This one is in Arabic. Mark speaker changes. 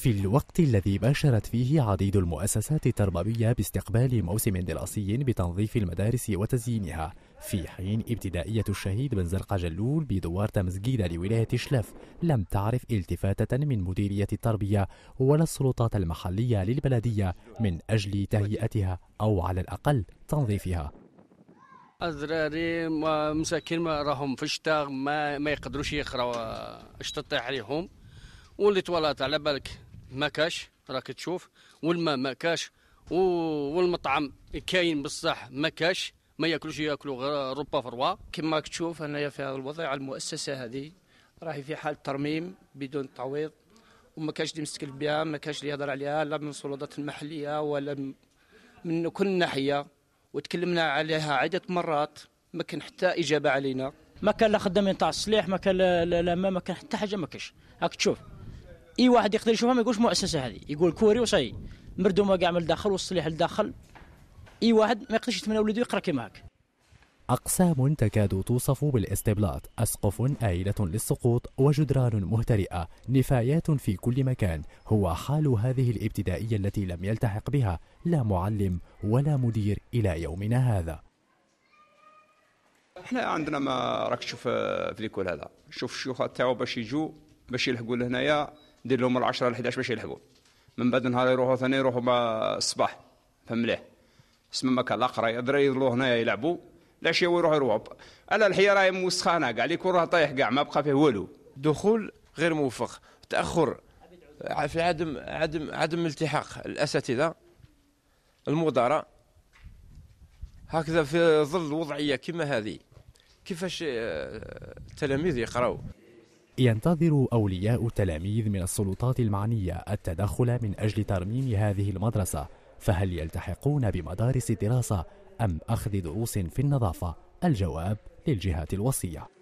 Speaker 1: في الوقت الذي باشرت فيه عديد المؤسسات التربوية باستقبال موسم دراسي بتنظيف المدارس وتزيينها في حين ابتدائية الشهيد بن زرقا جلول بدوار تمزجيدة لولاية شلف لم تعرف التفاتة من مديرية التربية ولا السلطات المحلية للبلدية من أجل تهيئتها أو على الأقل تنظيفها
Speaker 2: أزراري مساكين ما راهم في الشتاء ما, ما يقدروش يقراوا اشتطي عليهم واللي تولات على بالك ما كاش راك تشوف والماء ما كاش والمطعم كاين بصح ما كاش ما ياكلوش ياكلوا غير ربا فروا كما راك تشوف انايا في هذا الوضع المؤسسه هذه راهي في حال ترميم بدون تعويض وما كاش اللي مستكل بها ما كاش اللي يهضر عليها لا من السلطات المحليه ولا
Speaker 3: من كل ناحيه وتكلمنا عليها عده مرات ما كان حتى اجابه علينا ما كان لا خدامين تاع الصليح ما كان لا ما كان حتى حاجه ما كاش راك تشوف اي واحد يقدر يشوفها ما يقولش مؤسسه هذه يقول كوري وصي مردومه كاع من الداخل والصليح للداخل اي واحد ما يقدرش يتمنى ولده يقرا كيما هكا
Speaker 1: أقسام تكاد توصف بالاستبلاط أسقف آيلة للسقوط وجدران مهترئة نفايات في كل مكان هو حال هذه الابتدائية التي لم يلتحق بها لا معلم ولا مدير إلى يومنا هذا
Speaker 4: احنا عندنا ما راك تشوف في ليكول هذا شوف الشيوخ تاعو باش يجوا باش يلحقوا لهنايا دير لهم ال 10 11 باش يلحقوا من بعد نهار يروحوا ثاني يروحوا الصباح فمليح اسم ما كان الاقرا يضري يضلوا هنايا يلعبوا العشيه ويروحوا يروحوا على الحيه راهي موسخانه كاع يكون راه طايح كاع ما بقى فيه والو دخول غير موفق
Speaker 5: تاخر في عدم عدم عدم التحاق الاساتذه المدراء هكذا في ظل وضعيه كما هذه كيفاش آه، التلاميذ يقراو
Speaker 1: ينتظر أولياء التلاميذ من السلطات المعنية التدخل من أجل ترميم هذه المدرسة فهل يلتحقون بمدارس الدراسة أم أخذ دروس في النظافة؟ الجواب للجهات الوصية